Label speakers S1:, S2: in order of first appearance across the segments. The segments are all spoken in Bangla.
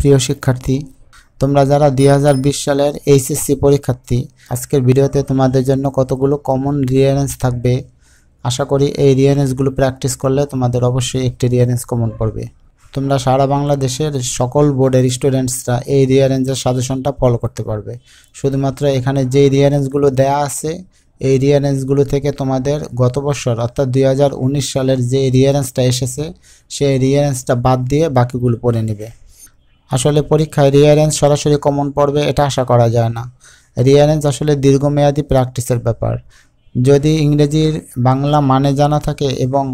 S1: প্রিয় শিক্ষার্থী তোমরা যারা দুই সালের এইচএসসি পরীক্ষার্থী আজকের ভিডিওতে তোমাদের জন্য কতগুলো কমন রিয়ারেন্স থাকবে আশা করি এই রিয়ারেন্সগুলো প্র্যাকটিস করলে তোমাদের অবশ্যই একটি রিয়ারেন্স কমন পড়বে তোমরা সারা বাংলাদেশের সকল বোর্ডের স্টুডেন্টসরা এই রিয়ারেন্সের সাজেশনটা ফলো করতে পারবে শুধুমাত্র এখানে যেই রিয়ারেন্সগুলো দেয়া আছে এই রিয়ারেন্সগুলো থেকে তোমাদের গত বছর অর্থাৎ দুই সালের যে রিয়ারেন্সটা এসেছে সেই রিয়ারেন্সটা বাদ দিয়ে বাকিগুলো পড়ে নেবে আসলে পরীক্ষায় রিয়ারেন্স সরাসরি কমন পড়বে এটা আশা করা যায় না রিয়ারেন্স আসলে দীর্ঘমেয়াদী প্র্যাকটিসের ব্যাপার যদি ইংরেজির বাংলা মানে জানা থাকে এবং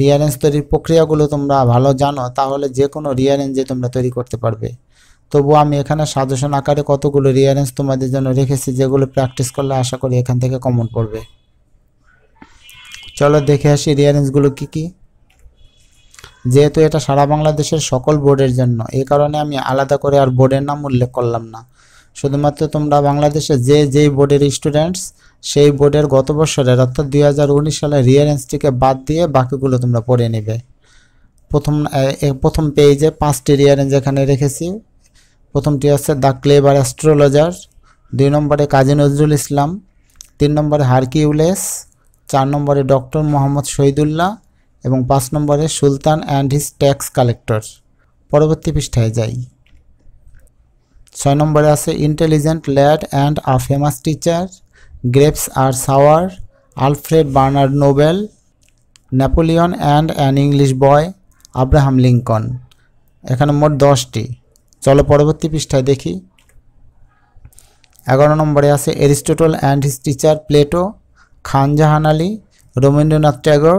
S1: রিয়ারেন্স তৈরির প্রক্রিয়াগুলো তোমরা ভালো জানো তাহলে যে কোনো রিয়ারেঞ্জে তোমরা তৈরি করতে পারবে তবু আমি এখানে সাজেশন আকারে কতগুলো রিয়ারেন্স তোমাদের জন্য রেখেছি যেগুলো প্র্যাকটিস করলে আশা করি এখান থেকে কমন পড়বে চলো দেখে আসি রিয়ারেন্সগুলো কী কী যেহেতু এটা সারা বাংলাদেশের সকল বোর্ডের জন্য এই কারণে আমি আলাদা করে আর বোর্ডের নাম উল্লেখ করলাম না শুধুমাত্র তোমরা বাংলাদেশে যে যেই বোর্ডের স্টুডেন্টস সেই বোর্ডের গত বছরের অর্থাৎ দুই হাজার উনিশ সালের রিয়ারেন্সটিকে বাদ দিয়ে বাকিগুলো তোমরা পড়ে নেবে প্রথম প্রথম পেজে পাঁচটি রিয়ারেঞ্জ এখানে রেখেছি প্রথমটি হচ্ছে দ্য ক্লেবার অ্যাস্ট্রোলজার দুই নম্বরে কাজী নজরুল ইসলাম তিন নম্বরে হারকিউলেস চার নম্বরে ডক্টর মোহাম্মদ শহীদুল্লাহ এবং পাঁচ নম্বরে sultan and his tax collector পরবর্তী পৃষ্ঠায় যাই ছয় নম্বরে আছে intelligent lad and a famous teacher grapes are sour Alfred Bernard Nobel Napoleon and an English boy Abraham Lincoln এখানে মোট দশটি চলো পরবর্তী পৃষ্ঠায় দেখি এগারো নম্বরে আছে Aristotle and his teacher Plato Khanjahan Ali Rabindranath Tagore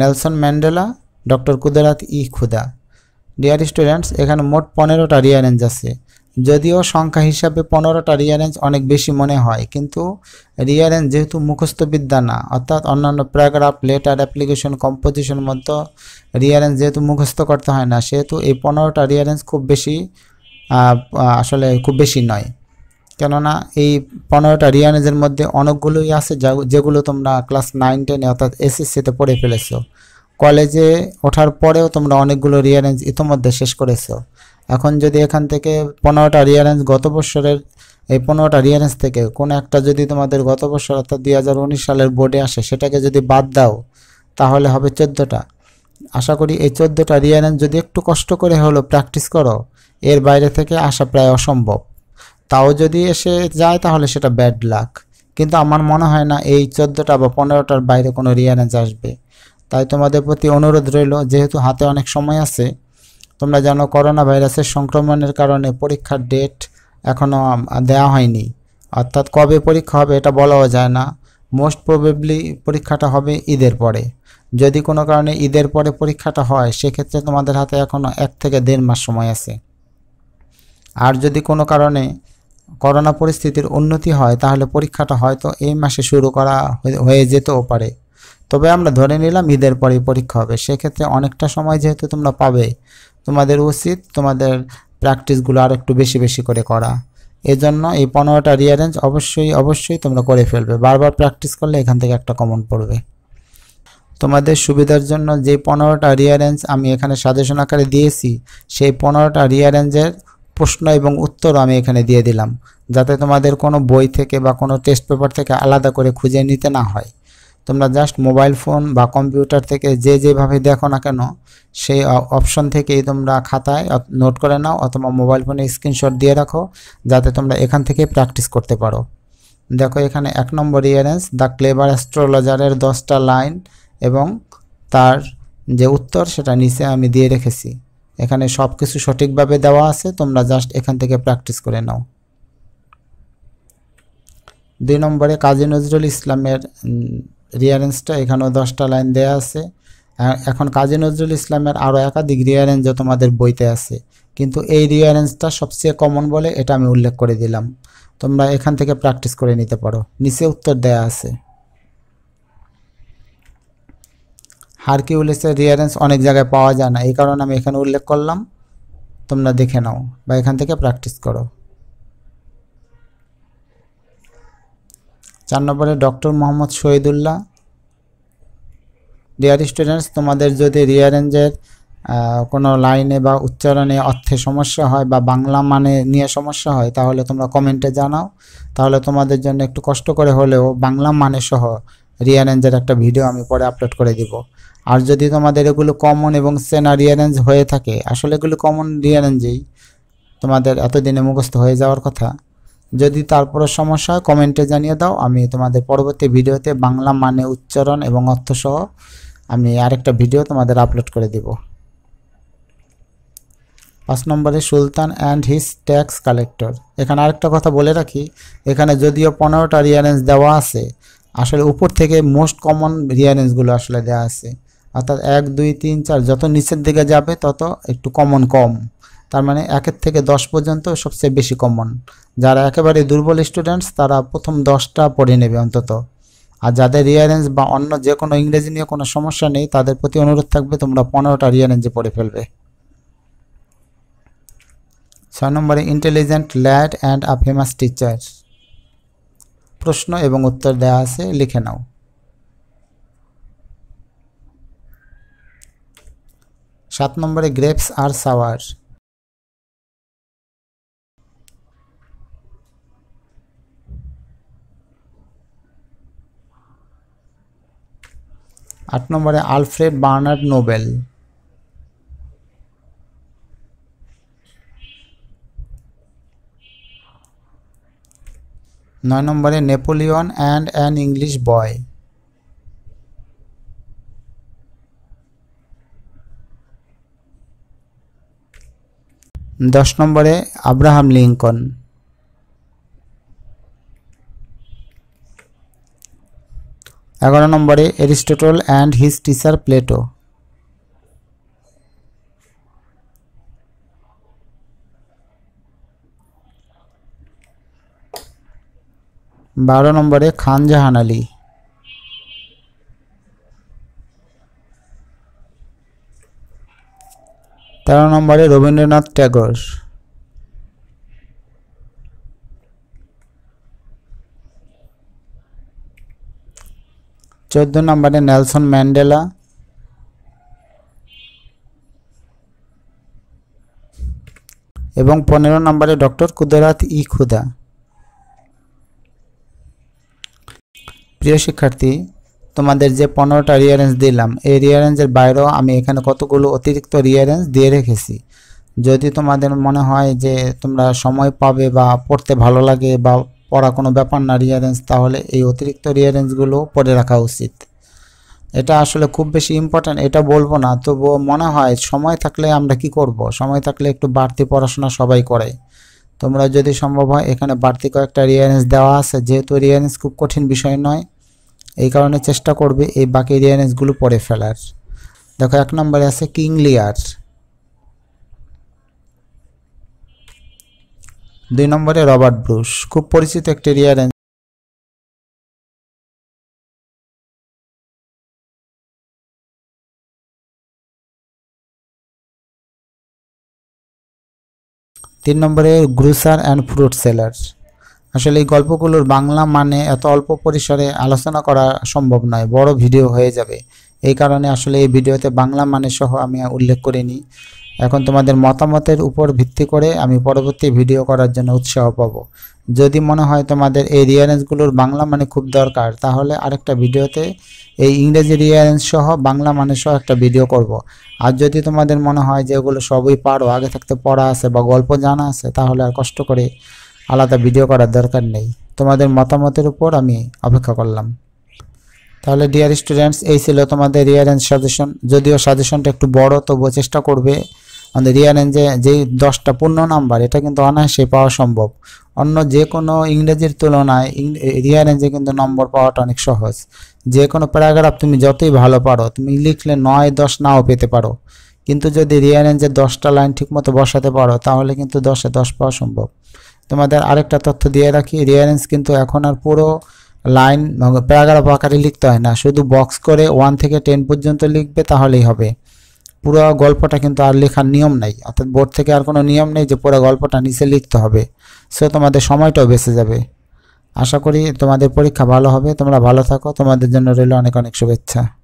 S1: Nelson Mandela doctor Qudrat e Khuda dear students এখানে মোট পনেরোটা রিয়ারেঞ্জ আছে যদিও সংখ্যা হিসাবে পনেরোটা রিয়ারেঞ্জ অনেক বেশি মনে হয় কিন্তু রিয়ারেঞ্জ যেহেতু মুখস্থবিদ্যা না অর্থাৎ অন্যান্য প্যারাগ্রাফ লেটার অ্যাপ্লিকেশন কম্পোজিশন মতো রিয়ারেঞ্জ যেহেতু মুখস্থ করতে হয় না সেহেতু এই পনেরোটা রিয়ারেঞ্জ খুব বেশি আসলে খুব বেশি নয় কেননা এই পনেরোটা রিয়ানেজের মধ্যে অনেকগুলোই আছে যেগুলো তোমরা ক্লাস নাইন টেনে অর্থাৎ এসএসসিতে পড়ে ফেলেছো কলেজে ওঠার পরেও তোমরা অনেকগুলো রিয়ারেঞ্জ ইতোমধ্যে শেষ করেছো এখন যদি এখান থেকে পনেরোটা রিয়ারেঞ্জ গত বছরের এই পনেরোটা রিয়ারেঞ্জ থেকে কোনো একটা যদি তোমাদের গত বছর অর্থাৎ দুই সালের বোর্ডে আসে সেটাকে যদি বাদ দাও তাহলে হবে চোদ্দোটা আশা করি এই চোদ্দোটা রিয়ারেঞ্জ যদি একটু কষ্ট করে হলো প্র্যাকটিস করো এর বাইরে থেকে আসা প্রায় অসম্ভব তাও যদি এসে যায় তাহলে সেটা ব্যাড লাক কিন্তু আমার মনে হয় না এই চোদ্দোটা বা পনেরোটার বাইরে কোনো রিয়ারেঞ্জ আসবে তাই তোমাদের প্রতি অনুরোধ রইল যেহেতু হাতে অনেক সময় আছে তোমরা জানো করোনা ভাইরাসের সংক্রমণের কারণে পরীক্ষার ডেট এখনও দেওয়া হয়নি অর্থাৎ কবে পরীক্ষা হবে এটা বলাও যায় না মোস্ট প্রবেবলি পরীক্ষাটা হবে ঈদের পরে যদি কোনো কারণে ঈদের পরে পরীক্ষাটা হয় সেক্ষেত্রে তোমাদের হাতে এখনও এক থেকে দেড় মাস সময় আছে আর যদি কোনো কারণে করোনা পরিস্থিতির উন্নতি হয় তাহলে পরীক্ষাটা হয়তো এই মাসে শুরু করা হয়ে যেতেও পারে তবে আমরা ধরে নিলাম ঈদের পরেই পরীক্ষা হবে সেক্ষেত্রে অনেকটা সময় যেহেতু তোমরা পাবে তোমাদের উচিত তোমাদের প্র্যাকটিসগুলো আর একটু বেশি বেশি করে করা এজন্য এই পনেরোটা রিয়ারেঞ্জ অবশ্যই অবশ্যই তোমরা করে ফেলবে বারবার প্র্যাকটিস করলে এখান থেকে একটা কমন পড়বে তোমাদের সুবিধার জন্য যে পনেরোটা রিয়ারেঞ্জ আমি এখানে সাজেশন আকারে দিয়েছি সেই পনেরোটা রিয়ারেঞ্জের প্রশ্ন এবং উত্তর আমি এখানে দিয়ে দিলাম যাতে তোমাদের কোনো বই থেকে বা কোনো টেস্ট পেপার থেকে আলাদা করে খুঁজে নিতে না হয় তোমরা জাস্ট মোবাইল ফোন বা কম্পিউটার থেকে যে যেভাবে দেখো না কেন সেই অপশন থেকেই তোমরা খাতায় নোট করে নাও অথবা মোবাইল ফোনে স্ক্রিনশট দিয়ে রাখো যাতে তোমরা এখান থেকে প্র্যাকটিস করতে পারো দেখো এখানে এক নম্বর ইয়ারেন্স দ্য ক্লেভার অ্যাস্ট্রোলজারের দশটা লাইন এবং তার যে উত্তর সেটা নিচে আমি দিয়ে রেখেছি এখানে সব কিছু সঠিকভাবে দেওয়া আছে তোমরা জাস্ট এখান থেকে প্র্যাকটিস করে নাও দুই নম্বরে কাজী নজরুল ইসলামের রিয়ারেঞ্জটা এখানেও দশটা লাইন দেওয়া আছে এখন কাজী নজরুল ইসলামের আরও একাধিক রিয়ারেঞ্জও তোমাদের বইতে আছে কিন্তু এই রিয়ারেঞ্জটা সবচেয়ে কমন বলে এটা আমি উল্লেখ করে দিলাম তোমরা এখান থেকে প্র্যাকটিস করে নিতে পারো নিচে উত্তর দেয়া আছে হারকিউলিসের রিয়ারেন্স অনেক জায়গায় পাওয়া যায় না এই কারণে আমি এখানে উল্লেখ করলাম তোমরা দেখে নাও বা এখান থেকে প্র্যাকটিস করো চার নম্বরে doctor Mohammad Shahidullah dear students তোমাদের যদি রিয়ারেঞ্জের কোনো লাইনে বা উচ্চারণে অর্থে সমস্যা হয় বা বাংলা মানে নিয়ে সমস্যা হয় তাহলে তোমরা কমেন্টে জানাও তাহলে তোমাদের জন্য একটু কষ্ট করে হলেও বাংলা মানে সহ রিয়ারেঞ্জের একটা ভিডিও আমি পরে আপলোড করে দিব আর যদি তোমাদের এগুলো কমন এবং সেনা রিয়ারেঞ্জ হয়ে থাকে আসলে এগুলো কমন রিয়ারেঞ্জেই তোমাদের এতদিনে মুখস্থ হয়ে যাওয়ার কথা যদি তারপরও সমস্যা কমেন্টে জানিয়ে দাও আমি তোমাদের পরবর্তী ভিডিওতে বাংলা মানে উচ্চারণ এবং অর্থসহ আমি আরেকটা ভিডিও তোমাদের আপলোড করে দেব পাঁচ নম্বরে sultan and his tax collector এখানে আরেকটা কথা বলে রাখি এখানে যদিও পনেরোটা রিয়ারেঞ্জ দেওয়া আছে আসলে উপর থেকে মোস্ট কমন রিয়ারেঞ্জগুলো আসলে দেওয়া আছে অর্থাৎ এক দুই তিন চার যত নিচের দিকে যাবে তত একটু কমন কম তার মানে একের থেকে দশ পর্যন্ত সবচেয়ে বেশি কমন যারা একেবারে দুর্বল স্টুডেন্টস তারা প্রথম দশটা পড়ে নেবে অন্তত আর যাদের রিয়ারেঞ্জ বা অন্য যে কোনো ইংরেজি নিয়ে কোনো সমস্যা নেই তাদের প্রতি অনুরোধ থাকবে তোমরা পনেরোটা রিয়ারেঞ্জে পড়ে ফেলবে ছয় নম্বরে intelligent lad and a famous teacher প্রশ্ন এবং উত্তর দেওয়া আছে লিখে নাও সাত নম্বরে গ্রেপস আর সাওয়ার আট নম্বরে আলফ্রেড বার্নার্ড নোবেল নয় নম্বরে Napoleon and an English boy দশ নম্বরে আব্রাহাম লিঙ্কন এগারো নম্বরে Aristotle and his teacher Plato বারো নম্বরে খান জাহান আলী তেরো নম্বরে রবীন্দ্রনাথ ট্যাগর চোদ্দ নম্বরে নেলসন ম্যান্ডেলা এবং পনেরো নম্বরে ডক্টর কুদরাত ই খুদা প্রিয় শিক্ষার্থী তোমাদের যে পনেরোটা রিয়ারেঞ্জ দিলাম এই রিয়ারেঞ্জের বাইরেও আমি এখানে কতগুলো অতিরিক্ত রিয়ারেঞ্জ দিয়ে রেখেছি যদি তোমাদের মনে হয় যে তোমরা সময় পাবে বা পড়তে ভালো লাগে বা পড়া কোনো ব্যাপার না রিয়ারেঞ্জ তাহলে এই অতিরিক্ত রিয়ারেঞ্জগুলো পড়ে রাখা উচিত এটা আসলে খুব বেশি ইম্পর্ট্যান্ট এটা বলবো না তবুও মনে হয় সময় থাকলে আমরা কি করব সময় থাকলে একটু বাড়তি পড়াশোনা সবাই করে তোমরা যদি সম্ভব হয় এখানে বাড়তি কয়েকটা রিয়ারেঞ্জ দেওয়া আছে যেহেতু রিয়ারেঞ্জ খুব কঠিন বিষয় নয় এই কারণে চেষ্টা করবে এই বাকি রিয়ানেসগুলো পরে ফেলার দেখো এক নম্বরে আছে কিং লিয়ার দুই নম্বরে রবার্ট ব্রুশ খুব পরিচিত একটি রিয়ারেঞ্জ তিন নম্বরে গ্রুসার অ্যান্ড ফ্রুট সেলার আসলে এই গল্পগুলোর বাংলা মানে এত অল্প পরিসরে আলোচনা করা সম্ভব নয় বড় ভিডিও হয়ে যাবে এই কারণে আসলে এই ভিডিওতে বাংলা মানে সহ আমি উল্লেখ করিনি এখন তোমাদের মতামতের উপর ভিত্তি করে আমি পরবর্তী ভিডিও করার জন্য উৎসাহ পাব যদি মনে হয় তোমাদের এই রিয়ারেন্সগুলোর বাংলা মানে খুব দরকার তাহলে আরেকটা ভিডিওতে এই ইংরেজি রিয়ারেন্স সহ বাংলা মানে সহ একটা ভিডিও করব। আর যদি তোমাদের মনে হয় যে ওগুলো সবই পারো আগে থাকতে পড়া আছে বা গল্প জানা আছে তাহলে আর কষ্ট করে আলাদা ভিডিও করার দরকার নেই তোমাদের মতামতের উপর আমি অপেক্ষা করলাম তাহলে ডিয়ার স্টুডেন্টস এই ছিল তোমাদের রিয়ার অ্যান্ড সাজেশন যদিও সাজেশনটা একটু বড় তবুও চেষ্টা করবে আমাদের রিয়ার অ্যান্ড যেই দশটা পূর্ণ নাম্বার এটা কিন্তু অনায়াসে পাওয়া সম্ভব অন্য যে কোনো ইংরেজির তুলনায় রিয়ার অ্যান্ডে কিন্তু নম্বর পাওয়াটা অনেক সহজ যে কোনো প্যারাগ্রাফ তুমি যতই ভালো পারো তুমি লিখলে নয় দশ নাও পেতে পারো কিন্তু যদি রিয়ার অ্যান্ডে দশটা লাইন ঠিকমতো বসাতে পারো তাহলে কিন্তু দশে দশ পাওয়া সম্ভব তোমাদের আরেকটা তথ্য দিয়ে রাখি রিয়ারেন্স কিন্তু এখন আর পুরো লাইন প্যারাগ্রাফ আকারে লিখতে হয় না শুধু বক্স করে ওয়ান থেকে টেন পর্যন্ত লিখবে তাহলেই হবে পুরো গল্পটা কিন্তু আর লেখার নিয়ম নেই অর্থাৎ বোর্ড থেকে আর কোনো নিয়ম নেই যে পুরো গল্পটা নিচে লিখতে হবে সো তোমাদের সময়টাও বেঁচে যাবে আশা করি তোমাদের পরীক্ষা ভালো হবে তোমরা ভালো থাকো তোমাদের জন্য রইল অনেক অনেক শুভেচ্ছা